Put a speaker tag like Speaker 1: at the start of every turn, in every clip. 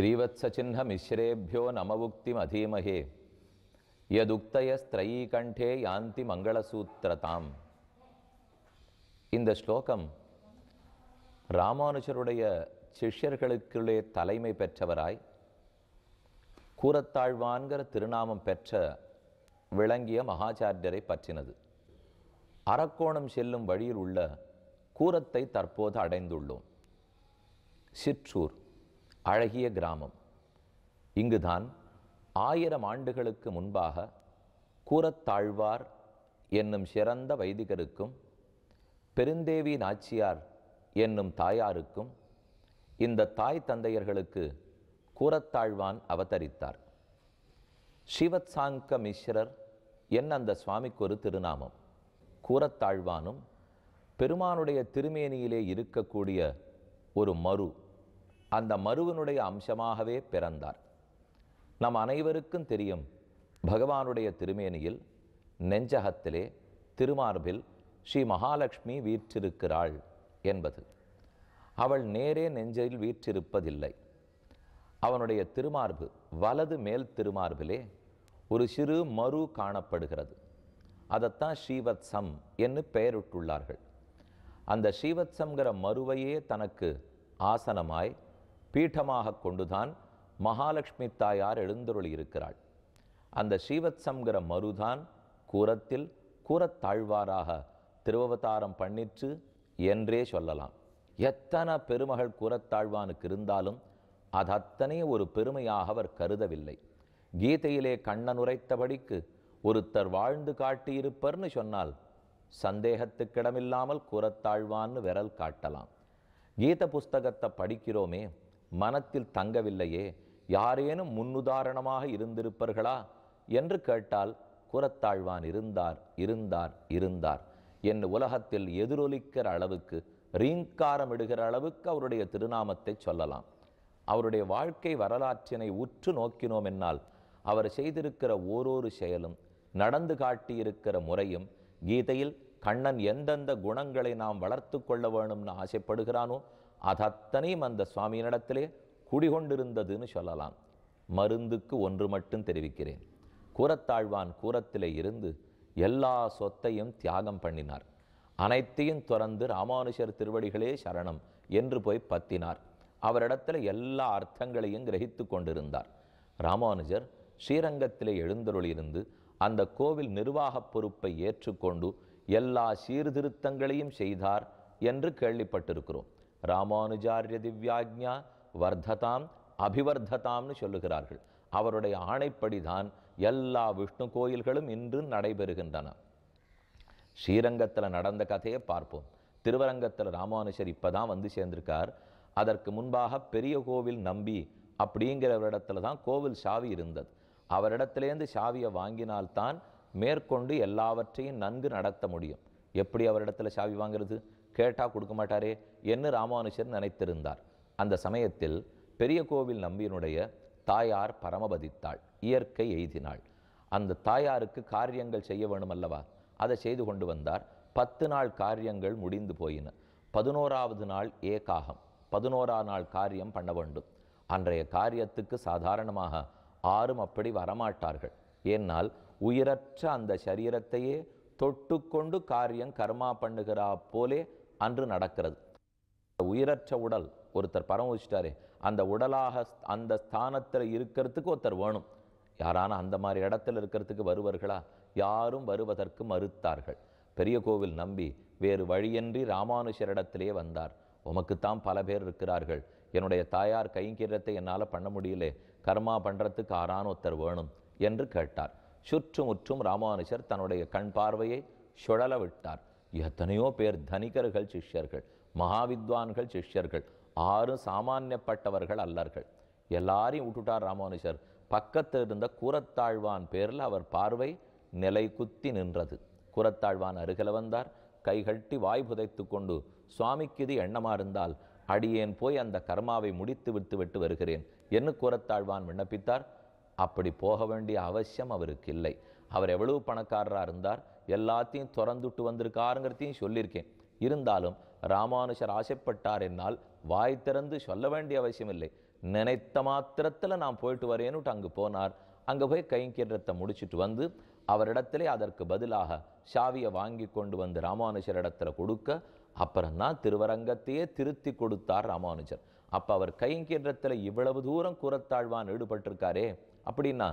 Speaker 1: श्रीवत्सचिह्नमिश्रेभ्यो नमवुक्तिमधीमहे யதுக்தயஸ்திரயீகண்டே யாந்தி மங்களசூத்திரதாம் இந்த ஸ்லோகம் ராமானுஜருடைய சிஷ்யர்களுக்குள்ளே தலைமை பெற்றவராய் கூறத்தாழ்வான்கிற திருநாமம் பெற்ற விளங்கிய மகாச்சாரியரை பற்றினது அரக்கோணம் செல்லும் வழியில் உள்ள கூரத்தை தற்போது அடைந்துள்ளோம் சிற்றூர் அழகிய கிராமம் இங்குதான் ஆயிரம் ஆண்டுகளுக்கு முன்பாக கூரத்தாழ்வார் என்னும் சிறந்த வைதிகருக்கும் பெருந்தேவி நாச்சியார் என்னும் தாயாருக்கும் இந்த தாய் தந்தையர்களுக்கு கூரத்தாழ்வான் அவதரித்தார் ஸ்ரீவத் சாங்க மிஸ்ரர் என் அந்த சுவாமிக்கு ஒரு திருநாமம் கூரத்தாழ்வானும் பெருமானுடைய திருமேனியிலே இருக்கக்கூடிய ஒரு மறு அந்த மருவனுடைய அம்சமாகவே பிறந்தார் நம் அனைவருக்கும் தெரியும் பகவானுடைய திருமேனியில் நெஞ்சகத்திலே திருமார்பில் ஸ்ரீ மகாலட்சுமி வீற்றிருக்கிறாள் என்பது அவள் நேரே நெஞ்சில் வீற்றிருப்பதில்லை அவனுடைய திருமார்பு வலது மேல் திருமார்பிலே ஒரு சிறு மறு காணப்படுகிறது அதைத்தான் ஸ்ரீவத்சம் என்று பெயரிட்டுள்ளார்கள் அந்த ஸ்ரீவத்சங்கிற மறுவையே தனக்கு ஆசனமாய் பீட்டமாக கொண்டுதான் மகாலட்சுமி தாயார் எழுந்தருள் இருக்கிறாள் அந்த ஸ்ரீவத்சங்கிற மருதான் கூரத்தில் கூறத்தாழ்வாராக திருவவதாரம் பண்ணிற்று என்றே சொல்லலாம் எத்தனை பெருமகள் கூறத்தாழ்வானுக்கு இருந்தாலும் அது ஒரு பெருமையாக அவர் கருதவில்லை கீதையிலே கண்ணன் உரைத்தபடிக்கு ஒருத்தர் வாழ்ந்து காட்டியிருப்பர்னு சொன்னால் சந்தேகத்துக்கிடமில்லாமல் கூரத்தாழ்வான்னு விரல் காட்டலாம் கீத புஸ்தகத்தை படிக்கிறோமே மனத்தில் தங்கவில்லையே யாரேனும் முன்னுதாரணமாக இருந்திருப்பர்களா என்று கேட்டால் குரத்தாழ்வான் இருந்தார் இருந்தார் இருந்தார் என் உலகத்தில் எதிரொலிக்கிற அளவுக்கு ரீங்காரம் இடுகிற அளவுக்கு அவருடைய திருநாமத்தை சொல்லலாம் அவருடைய வாழ்க்கை வரலாற்றினை உற்று நோக்கினோம் என்னால் அவர் செய்திருக்கிற ஓரொரு செயலும் நடந்து காட்டியிருக்கிற முறையும் கீதையில் கண்ணன் எந்தெந்த குணங்களை நாம் வளர்த்து கொள்ள வேணும்னு ஆசைப்படுகிறானோ அது அத்தனையும் அந்த சுவாமியினிடத்திலே குடிகொண்டிருந்ததுன்னு சொல்லலாம் மருந்துக்கு ஒன்று மட்டும் தெரிவிக்கிறேன் கூரத்தாழ்வான் கூரத்திலே இருந்து எல்லா சொத்தையும் தியாகம் பண்ணினார் அனைத்தையும் துறந்து ராமானுஷர் திருவடிகளே சரணம் என்று போய் பத்தினார் அவரிடத்தில் எல்லா அர்த்தங்களையும் கிரகித்து கொண்டிருந்தார் ராமானுஜர் ஸ்ரீரங்கத்திலே எழுந்தருளிருந்து அந்த கோவில் நிர்வாக பொறுப்பை ஏற்றுக்கொண்டு எல்லா சீர்திருத்தங்களையும் செய்தார் என்று கேள்விப்பட்டிருக்கிறோம் ராமானுஜாரிய திவ்யாஜ்யா வர்த்ததாம் அபிவர்த்ததாம்னு சொல்லுகிறார்கள் அவருடைய ஆணைப்படிதான் எல்லா விஷ்ணு கோயில்களும் இன்று நடைபெறுகின்றன ஸ்ரீரங்கத்தில் நடந்த கதையை பார்ப்போம் திருவரங்கத்தில் ராமானுஜர் இப்போ தான் வந்து சேர்ந்திருக்கார் அதற்கு முன்பாக பெரிய கோவில் நம்பி அப்படிங்கிறவரிடத்துல தான் கோவில் சாவி இருந்தது அவரிடத்திலேருந்து சாவியை வாங்கினால்தான் மேற்கொண்டு எல்லாவற்றையும் நன்கு நடத்த முடியும் எப்படி அவரிடத்துல சாவி வாங்கிறது கேட்டால் கொடுக்க மாட்டாரே என்று ராமானுஜர் நினைத்திருந்தார் அந்த சமயத்தில் பெரிய கோவில் நம்பியினுடைய தாயார் பரமபதித்தாள் இயற்கை எய்தினாள் அந்த தாயாருக்கு காரியங்கள் செய்ய வேணும் அல்லவா அதை செய்து கொண்டு வந்தார் பத்து நாள் காரியங்கள் முடிந்து போயின பதினோராவது நாள் ஏகாகம் பதினோரா நாள் காரியம் பண்ண வேண்டும் அன்றைய காரியத்துக்கு சாதாரணமாக ஆறும் அப்படி வரமாட்டார்கள் என்னால் உயிரற்ற அந்த சரீரத்தையே தொட்டுக்கொண்டு காரியம் கர்மா பண்ணுகிறா போலே அன்று நடக்கிறது உயிரற்ற உடல் ஒருத்தர் பரம வச்சுட்டாரு அந்த உடலாக அந்த ஸ்தானத்தில் இருக்கிறதுக்கு ஒருத்தர் வேணும் யாரான அந்த மாதிரி இடத்துல இருக்கிறதுக்கு வருவர்களா யாரும் வருவதற்கு மறுத்தார்கள் பெரிய கோவில் நம்பி வேறு வழியின்றி ராமானுஷரிடத்திலே வந்தார் உமக்குத்தான் பல பேர் இருக்கிறார்கள் என்னுடைய தாயார் கைங்கீரத்தை என்னால் பண்ண முடியலே கர்மா பண்ணுறதுக்கு ஆறான ஒருத்தர் வேணும் என்று கேட்டார் சுற்றுமுற்றும் ராமானுஷர் தன்னுடைய கண் பார்வையை சுழல விட்டார் எத்தனையோ பேர் தனிகர்கள் சிஷ்யர்கள் மகாவித்வான்கள் சிஷ்யர்கள் ஆறும் சாமானியப்பட்டவர்கள் அல்லர்கள் எல்லாரையும் விட்டுட்டார் ராமானுஜர் பக்கத்தில் இருந்த கூரத்தாழ்வான் பேரில் அவர் பார்வை நிலை குத்தி நின்றது கூரத்தாழ்வான் அருகில் வந்தார் கைகட்டி வாய் புதைத்து கொண்டு சுவாமிக்கு இது எண்ணமாக இருந்தால் அடியேன் போய் அந்த கர்மாவை முடித்து விட்டு விட்டு வருகிறேன் என்று கூரத்தாழ்வான் விண்ணப்பித்தார் அப்படி போக வேண்டிய அவசியம் அவருக்கு இல்லை அவர் எவ்வளவு பணக்காரராக இருந்தார் எல்லாத்தையும் திறந்துட்டு வந்திருக்காருங்கிறதையும் சொல்லியிருக்கேன் இருந்தாலும் ராமானுஷர் ஆசைப்பட்டார் என்னால் வாய் திறந்து சொல்ல வேண்டிய அவசியம் இல்லை நினைத்த மாத்திரத்தில் நான் போயிட்டு வரேன்னுட்டு அங்கே போனார் அங்கே போய் கைங்கீரத்தை முடிச்சுட்டு வந்து அவரிடத்திலே அதற்கு பதிலாக சாவியை வாங்கி கொண்டு வந்து ராமானுஜர் இடத்துல கொடுக்க அப்புறம்தான் திருவரங்கத்தையே திருத்தி கொடுத்தார் ராமானுஜர் அப்போ அவர் கைங்கிறத்தில் இவ்வளவு தூரம் கூறத்தாழ்வான் ஈடுபட்டிருக்காரே அப்படின்னா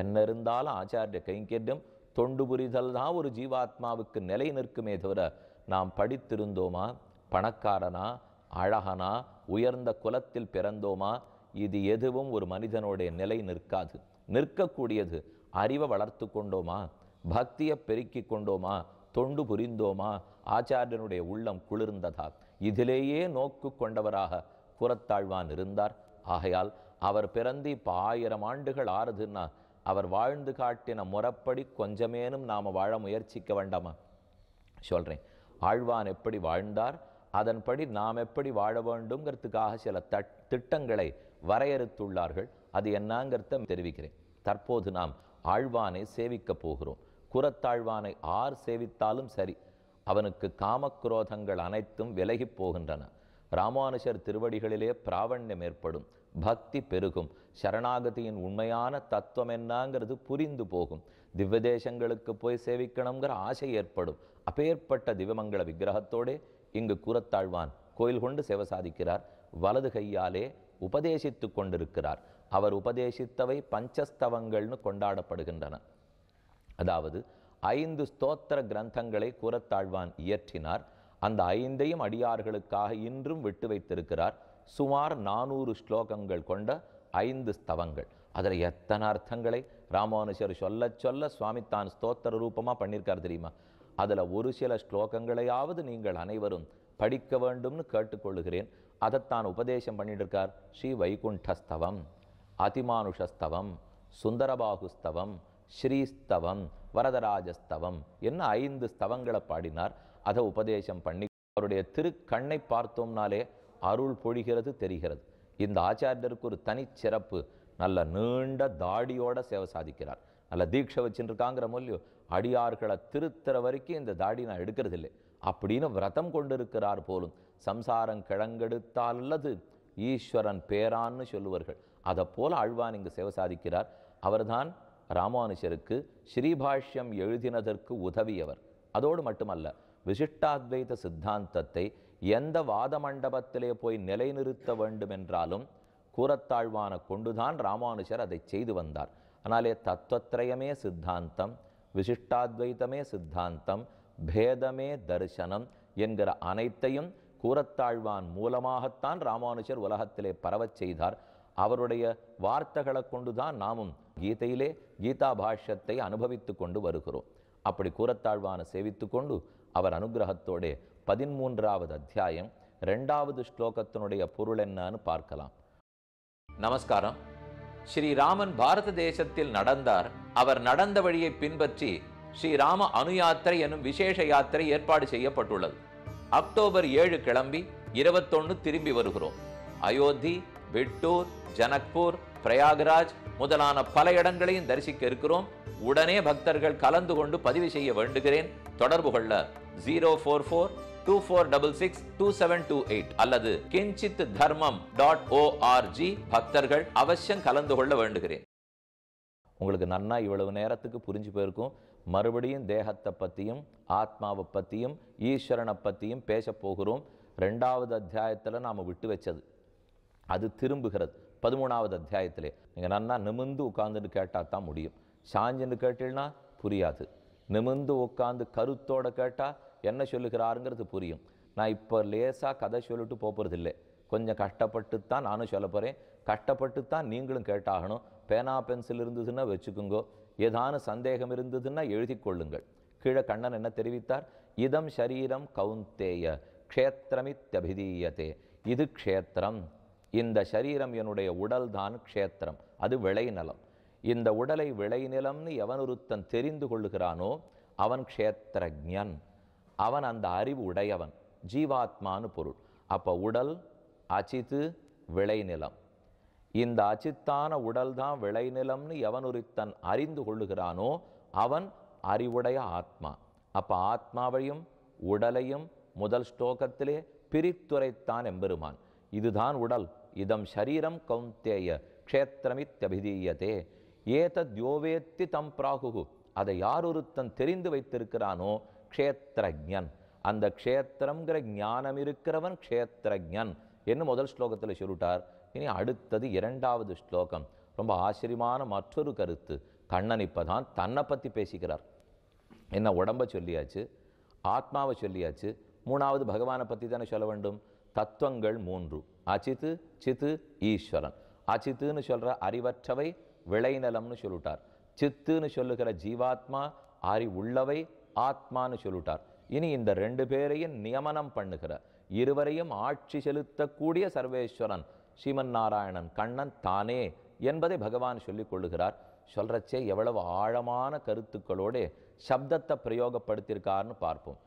Speaker 1: என்ன இருந்தாலும் ஆச்சாரிய கைங்கரியம் தொண்டு புரிதல் தான் ஒரு ஜீவாத்மாவுக்கு நிலை நிற்குமே தவிர நாம் படித்திருந்தோமா பணக்காரனா அழகனா உயர்ந்த குலத்தில் பிறந்தோமா இது எதுவும் ஒரு மனிதனுடைய நிலை நிற்காது நிற்கக்கூடியது அறிவை வளர்த்து கொண்டோமா பக்தியை பெருக்கி கொண்டோமா தொண்டு புரிந்தோமா ஆச்சாரியனுடைய உள்ளம் குளிர்ந்ததா இதிலேயே நோக்கு கொண்டவராக குரத்தாழ்வான் இருந்தார் ஆகையால் அவர் பிறந்து இப்போ ஆயிரம் ஆண்டுகள் ஆறுதுன்னா அவர் வாழ்ந்து காட்டின முறப்படி கொஞ்சமேனும் நாம் வாழ முயற்சிக்க வேண்டாமா சொல்கிறேன் ஆழ்வான் எப்படி வாழ்ந்தார் அதன்படி நாம் எப்படி வாழ வேண்டும்ங்கிறதுக்காக சில தட் திட்டங்களை வரையறுத்துள்ளார்கள் அது என்னங்கிறத தெரிவிக்கிறேன் தற்போது நாம் ஆழ்வானை சேவிக்கப் போகிறோம் குரத்தாழ்வானை ஆர் சேவித்தாலும் சரி அவனுக்கு காமக்ரோதங்கள் அனைத்தும் விலகி போகின்றன ராமானுஷர் திருவடிகளிலே பிராவண்யம் ஏற்படும் பக்தி பெருகும் சரணாகதியின் உண்மையான தத்துவம் என்னங்கிறது புரிந்து போகும் திவ்ய தேசங்களுக்கு போய் சேவிக்கணுங்கிற ஆசை ஏற்படும் அப்பேற்பட்ட திவமங்கள விக்கிரகத்தோடே இங்கு கூறத்தாழ்வான் கோயில் கொண்டு சேவை சாதிக்கிறார் வலது கையாலே உபதேசித்து கொண்டிருக்கிறார் அவர் உபதேசித்தவை பஞ்சஸ்தவங்கள்னு கொண்டாடப்படுகின்றன அதாவது ஐந்து ஸ்தோத்திர கிரந்தங்களை கூறத்தாழ்வான் இயற்றினார் அந்த ஐந்தையும் அடியார்களுக்காக இன்றும் விட்டு வைத்திருக்கிறார் சுமார் நானூறு ஸ்லோகங்கள் கொண்ட ஐந்து ஸ்தவங்கள் அதில் எத்தனை அர்த்தங்களை ராமானுஷர் சொல்ல சொல்ல சுவாமி தான் ஸ்தோத்திர ரூபமாக பண்ணியிருக்கார் தெரியுமா அதில் ஒரு சில ஸ்லோகங்களையாவது நீங்கள் அனைவரும் படிக்க வேண்டும்னு கேட்டுக்கொள்கிறேன் அதைத்தான் உபதேசம் பண்ணிட்டுருக்கார் இருக்கார் ஸ்ரீ வைகுண்டஸ்தவம் அதிமானுஷஸ்தவம் சுந்தரபாகுஸ்தவம் ஸ்ரீஸ்தவம் வரதராஜஸ்தவம் என்ன ஐந்து ஸ்தவங்களை பாடினார் அதை உபதேசம் பண்ணி அவருடைய திருக்கண்ணை பார்த்தோம்னாலே அருள் பொழிகிறது தெரிகிறது இந்த ஆச்சாரியருக்கு ஒரு தனிச்சிறப்பு நல்ல நீண்ட தாடியோட சேவை சாதிக்கிறார் நல்ல தீட்சை வச்சுருக்காங்கிற மொழியோ அடியார்களை திருத்துற வரைக்கும் இந்த தாடி நான் இல்லை அப்படின்னு விரதம் கொண்டிருக்கிறார் போலும் சம்சாரம் கிழங்கெடுத்தால் அல்லது ஈஸ்வரன் பேரான்னு சொல்லுவார்கள் அதை போல அழ்வான் இங்கு சேவை சாதிக்கிறார் அவர்தான் ராமானுஷருக்கு ஸ்ரீபாஷ்யம் எழுதினதற்கு உதவியவர் அதோடு மட்டுமல்ல விசிஷ்டாத்வைத சித்தாந்தத்தை எந்த வாத மண்டபத்திலே போய் நிலைநிறுத்த வேண்டும் என்றாலும் கூறத்தாழ்வான கொண்டுதான் ராமானுஜர் அதை செய்து வந்தார் ஆனாலே தத்துவத்ரயமே சித்தாந்தம் விசிஷ்டாத்வைத்தமே சித்தாந்தம் பேதமே தரிசனம் என்கிற அனைத்தையும் கூறத்தாழ்வான் மூலமாகத்தான் ராமானுஜர் உலகத்திலே பரவச் செய்தார் அவருடைய வார்த்தைகளை கொண்டுதான் நாமும் கீதையிலே கீதா பாஷ்யத்தை அனுபவித்து கொண்டு வருகிறோம் அப்படி கூறத்தாழ்வான சேவித்து கொண்டு அவர் அனுகிரகத்தோடு பதிமூன்றாவது அத்தியாயம் ரெண்டாவது ஸ்லோகத்தினுடைய பொருள் என்னன்னு பார்க்கலாம் நமஸ்காரம் ஸ்ரீராமன் பாரத தேசத்தில் நடந்தார் அவர் நடந்த வழியை பின்பற்றி ஸ்ரீராம அணு யாத்திரை எனும் விசேஷ யாத்திரை ஏற்பாடு செய்யப்பட்டுள்ளது அக்டோபர் ஏழு கிளம்பி இருபத்தொன்னு திரும்பி வருகிறோம் அயோத்தி விட்டூர் ஜனக்பூர் பிரயாக்ராஜ் முதலான பல இடங்களையும் தரிசிக்க இருக்கிறோம் உடனே பக்தர்கள் கலந்து கொண்டு பதிவு செய்ய வேண்டுகிறேன் தொடர்பு கொள்ள zero four four two four double six two seven two eight அல்லது கிஞ்சித் தர்மம் டாட் ஓஆர்ஜி பக்தர்கள் அவசியம் கலந்து கொள்ள வேண்டுகிறேன் உங்களுக்கு நன்னா இவ்வளவு நேரத்துக்கு புரிஞ்சு போயிருக்கும் மறுபடியும் தேகத்தை பற்றியும் ஆத்மாவை பற்றியும் ஈஸ்வரனை பற்றியும் பேசப்போகிறோம் போகிறோம் ரெண்டாவது அத்தியாயத்தில் நாம் விட்டு வச்சது அது திரும்புகிறது பதிமூணாவது அத்தியாயத்திலே நீங்கள் நல்லா நிமிந்து உட்காந்துன்னு கேட்டால் தான் முடியும் சாஞ்சுன்னு கேட்டீங்கன்னா புரியாது நிமிந்து உட்காந்து கருத்தோடு கேட்டால் என்ன சொல்லுகிறாருங்கிறது புரியும் நான் இப்போ லேசாக கதை சொல்லிட்டு இல்லை கொஞ்சம் கஷ்டப்பட்டு தான் நானும் சொல்ல போகிறேன் கஷ்டப்பட்டு தான் நீங்களும் கேட்டாகணும் பேனா பென்சில் இருந்ததுன்னா வச்சுக்கோங்கோ ஏதான சந்தேகம் இருந்ததுன்னா எழுதி கொள்ளுங்கள் கீழே கண்ணன் என்ன தெரிவித்தார் இதம் சரீரம் கவுந்தேய க்ஷேத்திரமித்தபிதீயத்தே இது க்ஷேத்திரம் இந்த சரீரம் என்னுடைய உடல்தான் க்ஷேத்திரம் அது விளைநிலம் இந்த உடலை விளைநிலம்னு எவன் ஒருத்தன் தெரிந்து கொள்ளுகிறானோ அவன் க்ஷேத்திரஜன் அவன் அந்த அறிவு உடையவன் ஜீவாத்மானு பொருள் அப்போ உடல் அச்சித்து விளைநிலம் இந்த அச்சித்தான உடல்தான் விளைநிலம்னு எவன் ஒருத்தன் அறிந்து கொள்ளுகிறானோ அவன் அறிவுடைய ஆத்மா அப்போ ஆத்மாவையும் உடலையும் முதல் ஸ்லோகத்திலே பிரித்துரைத்தான் எம்பெருமான் இதுதான் உடல் இதம் ஷரீரம் கௌந்தேய க்ஷேத்திரமித்தபிதீயதே ஏதத்யோ வேத்தி தம் பிராகு அதை யார் ஒருத்தன் தெரிந்து வைத்திருக்கிறானோ க்ஷேத்திரஜன் அந்த க்ஷேத்திரங்கிற ஞானம் இருக்கிறவன் க்ஷேத்திரஜன் என்று முதல் ஸ்லோகத்தில் சொல்லிட்டார் இனி அடுத்தது இரண்டாவது ஸ்லோகம் ரொம்ப ஆச்சரியமான மற்றொரு கருத்து கண்ணன் இப்போ தான் தன்னை பற்றி பேசிக்கிறார் என்ன உடம்பை சொல்லியாச்சு ஆத்மாவை சொல்லியாச்சு மூணாவது பகவானை பற்றி தானே சொல்ல வேண்டும் தத்துவங்கள் மூன்று அச்சித்து சித்து ஈஸ்வரன் அச்சித்துன்னு சொல்கிற அறிவற்றவை விளைநலம்னு சொல்லிட்டார் சித்துன்னு சொல்லுகிற ஜீவாத்மா அறிவுள்ளவை ஆத்மானு சொல்லிட்டார் இனி இந்த ரெண்டு பேரையும் நியமனம் பண்ணுகிற இருவரையும் ஆட்சி செலுத்தக்கூடிய சர்வேஸ்வரன் ஸ்ரீமன் நாராயணன் கண்ணன் தானே என்பதை பகவான் சொல்லிக் கொள்ளுகிறார் சொல்கிறச்சே எவ்வளவு ஆழமான கருத்துக்களோடு சப்தத்தை பிரயோகப்படுத்தியிருக்காருன்னு பார்ப்போம்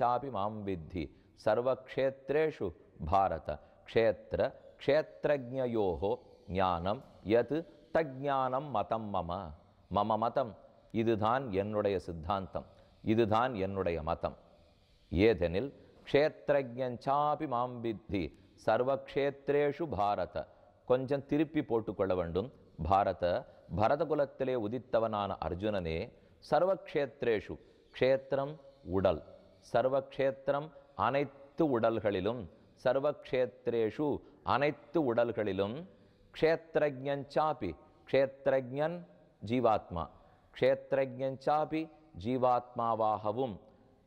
Speaker 1: சாபி மாம் வித்தி சர்வக்ஷேத்ரேஷு பாரத க்ஷேத்ர க்ஷேத்திரஜோ ஞானம் எது தஜானம் மதம் மம மம மதம் இதுதான் என்னுடைய சித்தாந்தம் இதுதான் என்னுடைய மதம் ஏதெனில் க்ஷேத்ரஜாபி மாம் வித்தி சர்வக்ஷேத்ரேஷு பாரத கொஞ்சம் திருப்பி போட்டுக்கொள்ள வேண்டும் பாரத பரதகுலத்திலே உதித்தவனான அர்ஜுனனே சர்வக்ஷேத்ரேஷு க்ஷேத்திரம் உடல் சர்வக்ஷேத்திரம் அனைத்து உடல்களிலும் சர்வக்ஷேத்ரேஷு அனைத்து உடல்களிலும் க்ஷேத்ரஜன் சாப்பி க்ஷேத்ரஜன் ஜீவாத்மா க்ஷேத்ரஜன் சாப்பி ஜீவாத்மாவாகவும்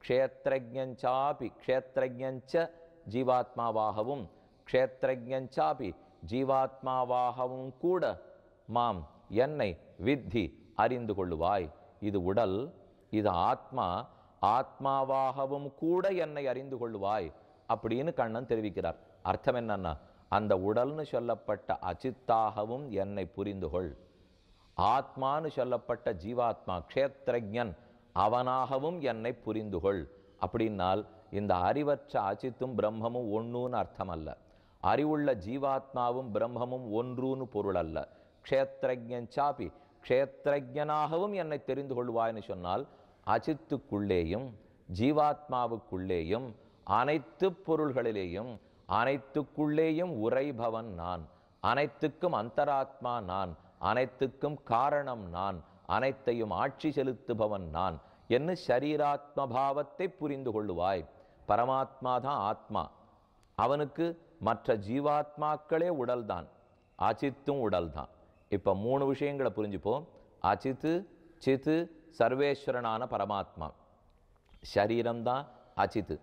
Speaker 1: க்ஷேத்ரஜன் சாப்பி க்ஷேத்ரஜன் ச ஜீவாத்மாவாகவும் க்ஷேத்ரஜன் சாப்பி ஜீவாத்மாவாகவும் கூட மாம் என்னை வித்தி அறிந்து கொள்ளுவாய் இது உடல் இது ஆத்மா ஆத்மாவாகவும் கூட என்னை அறிந்து கொள்வாய் அப்படின்னு கண்ணன் தெரிவிக்கிறார் அர்த்தம் என்னன்னா அந்த உடல்னு சொல்லப்பட்ட அச்சித்தாகவும் என்னை புரிந்து கொள் ஆத்மானு சொல்லப்பட்ட ஜீவாத்மா க்ஷேத்திரஜன் அவனாகவும் என்னை புரிந்து கொள் அப்படின்னால் இந்த அறிவற்ற அச்சித்தும் பிரம்மமும் ஒன்றுன்னு அர்த்தம் அல்ல அறிவுள்ள ஜீவாத்மாவும் பிரம்மமும் ஒன்றுன்னு பொருள் அல்ல க்ஷேத்திரஜன் சாப்பி க்ஷேத்திரஜனாகவும் என்னை தெரிந்து கொள்வாய்னு சொன்னால் அஜித்துக்குள்ளேயும் ஜீவாத்மாவுக்குள்ளேயும் அனைத்து பொருள்களிலேயும் அனைத்துக்குள்ளேயும் உரைபவன் நான் அனைத்துக்கும் அந்தராத்மா நான் அனைத்துக்கும் காரணம் நான் அனைத்தையும் ஆட்சி செலுத்துபவன் நான் என்ன சரீராத்ம பாவத்தை புரிந்து கொள்ளுவாய் பரமாத்மா தான் ஆத்மா அவனுக்கு மற்ற ஜீவாத்மாக்களே உடல்தான் அச்சித்தும் உடல்தான் இப்போ மூணு விஷயங்களை புரிஞ்சுப்போம் அசித்து சித்து சர்வேஸ்வரனான பரமாத்மா சரீரம்தான் அச்சித்து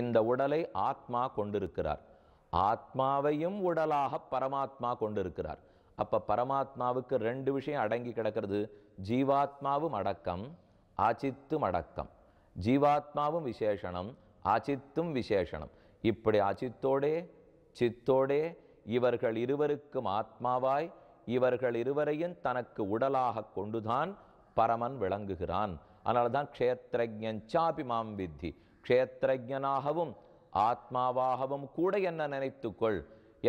Speaker 1: இந்த உடலை ஆத்மா கொண்டிருக்கிறார் ஆத்மாவையும் உடலாக பரமாத்மா கொண்டிருக்கிறார் அப்போ பரமாத்மாவுக்கு ரெண்டு விஷயம் அடங்கி கிடக்கிறது ஜீவாத்மாவும் அடக்கம் ஆச்சித்தும் அடக்கம் ஜீவாத்மாவும் விசேஷனம் ஆச்சித்தும் விசேஷனம் இப்படி அஜித்தோடே சித்தோடே இவர்கள் இருவருக்கும் ஆத்மாவாய் இவர்கள் இருவரையும் தனக்கு உடலாக கொண்டுதான் பரமன் விளங்குகிறான் அதனால தான் சாபி மாம் வித்தி க்ஷேத்திரஜனாகவும் ஆத்மாவாகவும் கூட என்ன நினைத்துக்கொள்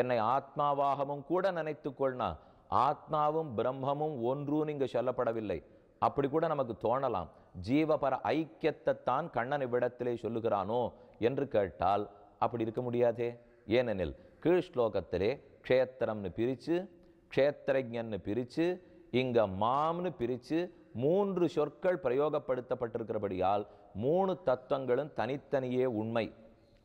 Speaker 1: என்னை ஆத்மாவாகவும் கூட நினைத்துக்கொள்னா ஆத்மாவும் பிரம்மமும் ஒன்றும் இங்கு சொல்லப்படவில்லை அப்படி கூட நமக்கு தோணலாம் ஜீவபர தான் கண்ணன் இவ்விடத்திலே சொல்லுகிறானோ என்று கேட்டால் அப்படி இருக்க முடியாதே ஏனெனில் கீழ் ஸ்லோகத்திலே க்ஷேத்திரம்னு பிரித்து க்ஷேத்திரஜன்னு பிரித்து இங்கே மாம்னு பிரித்து மூன்று சொற்கள் பிரயோகப்படுத்தப்பட்டிருக்கிறபடியால் மூணு தத்துவங்களும் தனித்தனியே உண்மை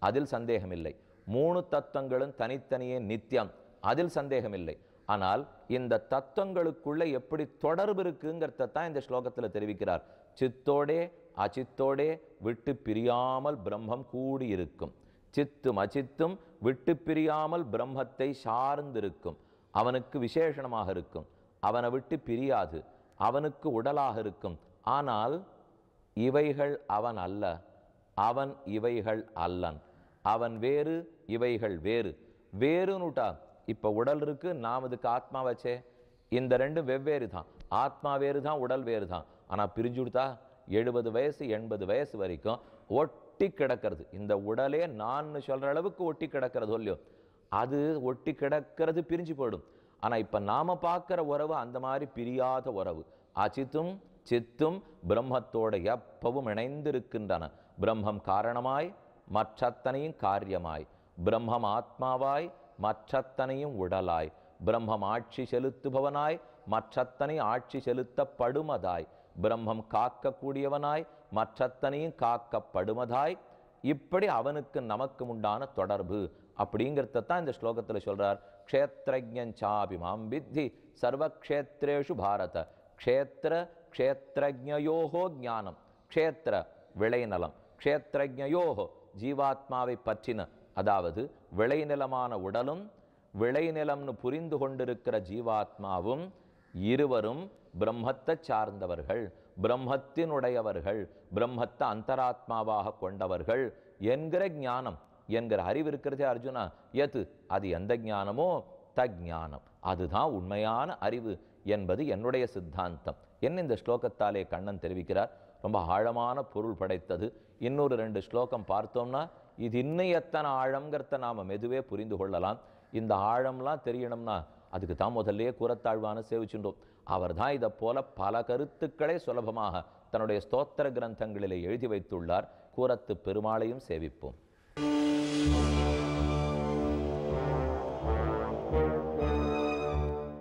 Speaker 1: அதில் சந்தேகமில்லை மூணு தத்துவங்களும் தனித்தனியே நித்தியம் அதில் சந்தேகமில்லை ஆனால் இந்த தத்துவங்களுக்குள்ள எப்படி தொடர்பு இருக்குங்கிறத தான் இந்த ஸ்லோகத்தில் தெரிவிக்கிறார் சித்தோடே அச்சித்தோடே விட்டு பிரியாமல் பிரம்மம் கூடியிருக்கும் சித்தும் அச்சித்தும் விட்டு பிரியாமல் பிரம்மத்தை சார்ந்திருக்கும் அவனுக்கு விசேஷணமாக இருக்கும் அவனை விட்டு பிரியாது அவனுக்கு உடலாக இருக்கும் ஆனால் இவைகள் அவன் அல்ல அவன் இவைகள் அல்லன் அவன் வேறு இவைகள் வேறு வேறுன்னுட்டா இப்போ உடல் இருக்குது நாம் இதுக்கு ஆத்மா வச்சே இந்த ரெண்டும் வெவ்வேறு தான் ஆத்மா வேறு தான் உடல் வேறு தான் ஆனால் பிரிஞ்சு கொடுத்தா எழுபது வயசு எண்பது வயசு வரைக்கும் ஒட்டி கிடக்கிறது இந்த உடலே நான் சொல்கிற அளவுக்கு ஒட்டி கிடக்கிறது இல்லையோ அது ஒட்டி கிடக்கிறது பிரிஞ்சு போயிடும் ஆனால் இப்போ நாம் பார்க்குற உறவு அந்த மாதிரி பிரியாத உறவு அச்சித்தும் சித்தும் பிரம்மத்தோடு எப்பவும் இணைந்திருக்கின்றன பிரம்மம் காரணமாய் மற்றத்தனையும் காரியமாய் பிரம்மம் ஆத்மாவாய் மற்றத்தனையும் உடலாய் பிரம்மம் ஆட்சி செலுத்துபவனாய் மற்றத்தனை ஆட்சி செலுத்தப்படுமதாய் பிரம்மம் காக்கக்கூடியவனாய் மற்றத்தனையும் காக்கப்படுமதாய் இப்படி அவனுக்கு நமக்கு உண்டான தொடர்பு அப்படிங்கிறத தான் இந்த ஸ்லோகத்தில் சொல்கிறார் க்ஷேத்திரஜாபிமாம் வித்தி சர்வக்ஷேத்ரேஷு பாரத க்ஷேத்திர க்ஷேத்திரஜயோகோ ஞானம் க்ஷேத்திர விளைநலம் க்ஷேத்ரஜயோகோ ஜீவாத்மாவை பற்றின அதாவது விளைநிலமான உடலும் விளைநிலம்னு புரிந்து கொண்டிருக்கிற ஜீவாத்மாவும் இருவரும் பிரம்மத்தை சார்ந்தவர்கள் பிரம்மத்தினுடையவர்கள் பிரம்மத்தை அந்தராத்மாவாக கொண்டவர்கள் என்கிற ஞானம் என்கிற அறிவு இருக்கிறதே அர்ஜுனா எது அது எந்த ஞானமோ தஜானம் அதுதான் உண்மையான அறிவு என்பது என்னுடைய சித்தாந்தம் என்ன இந்த ஸ்லோகத்தாலே கண்ணன் தெரிவிக்கிறார் ரொம்ப ஆழமான பொருள் படைத்தது இன்னொரு ரெண்டு ஸ்லோகம் பார்த்தோம்னா இது இன்னும் எத்தனை ஆழங்கிறத நாம் மெதுவே புரிந்து கொள்ளலாம் இந்த ஆழம்லாம் தெரியணும்னா அதுக்கு தான் முதல்லையே கூறத்தாழ்வான சேவிச்சுட்டோம் அவர் தான் இதை போல பல கருத்துக்களை சுலபமாக தன்னுடைய ஸ்தோத்திர கிரந்தங்களிலே எழுதி வைத்துள்ளார் கூரத்து பெருமாளையும் சேவிப்போம் Bye.